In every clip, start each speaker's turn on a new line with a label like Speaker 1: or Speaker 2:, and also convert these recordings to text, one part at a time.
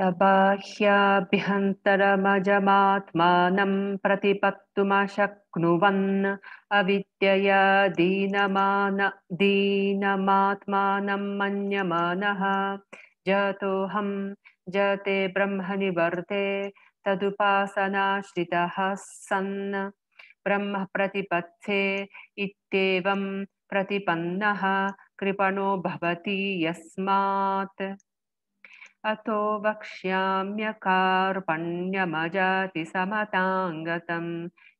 Speaker 1: सबाह्याभ्यन्तरमजमात्मानं प्रतिपत्तुमशक्नुवन् अविद्यया दीनमान दीनमात्मानं मन्यमानः जतोऽहं जते ब्रह्मनिवर्ते तदुपासनाश्रितः सन् ब्रह्म प्रतिपत्थे इत्येवं प्रतिपन्नः कृपणो भवति यस्मात् अतो वक्ष्याम्यकार्पण्यमजाति समताङ्गतं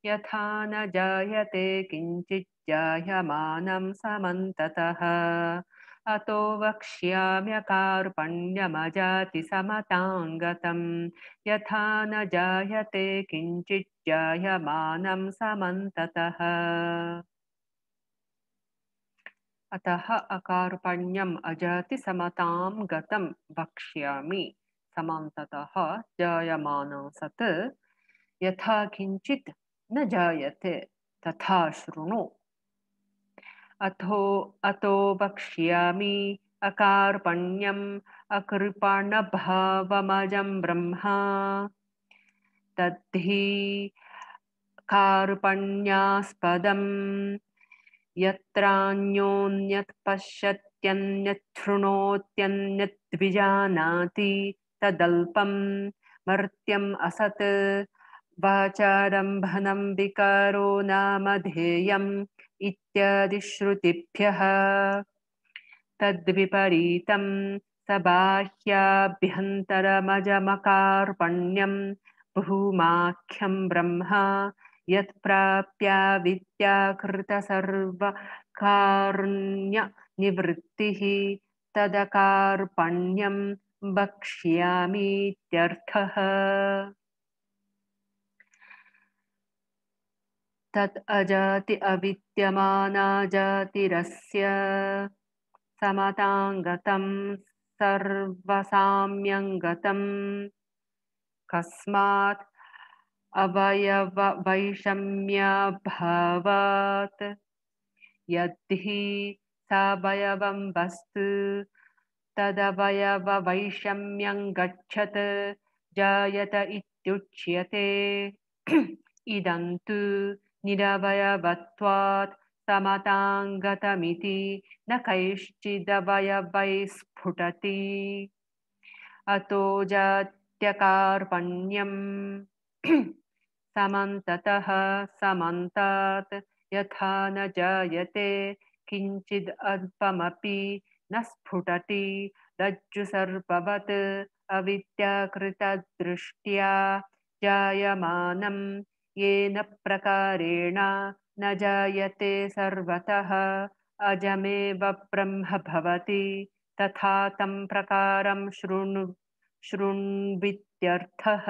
Speaker 1: यथा न जायते किञ्चिज्जायमानं समन्ततः अतो वक्ष्याम्यकार्पण्यमजाति समताङ्गतं यथा न जायते किञ्चिज्जायमानं समन्ततः अतः अकार्पण्यम् अजति समतां गतं वक्ष्यामि समान्ततः जायमाना सत् यथा किञ्चित् न जायते तथा शृणु अथो अतो वक्ष्यामि अकार्पण्यम् अकृपणभावमजं ब्रह्मा तद्धि कार्पण्यास्पदम् यत्रान्योन्यत् तदल्पं मर्त्यम् असत् वाचारम्भनं विकारो नामधेयम् इत्यादिश्रुतिभ्यः तद्विपरीतं स बाह्याभ्यन्तरमजमकार्पण्यं भूमाख्यं ब्रह्मा यत्प्राप्या विद्याकृतसर्वकार्यामीत्यर्थः तत् अजाति जातिरस्य समताङ्गतं सर्वसाम्यङ्गतम् कस्मात् अवयव वैषम्यभावात् यद्धि सावयवं वस्तु तदवयववैषम्यं गच्छत् जायत इत्युच्यते इदं तु निरवयवत्वात् समताङ्गतमिति न कैश्चिदवयवैस्फुटति अतो जात्यकार्पण्यम् समन्ततः समन्तात् यथा न जायते किञ्चिद् अल्पमपि न स्फुटति रज्जुसर्पवत् अविद्याकृतदृष्ट्या जायमानं येन प्रकारेण न जायते सर्वतः अजमेव ब्रह्म भवति तथा तं प्रकारं शृणु शृण्वित्यर्थः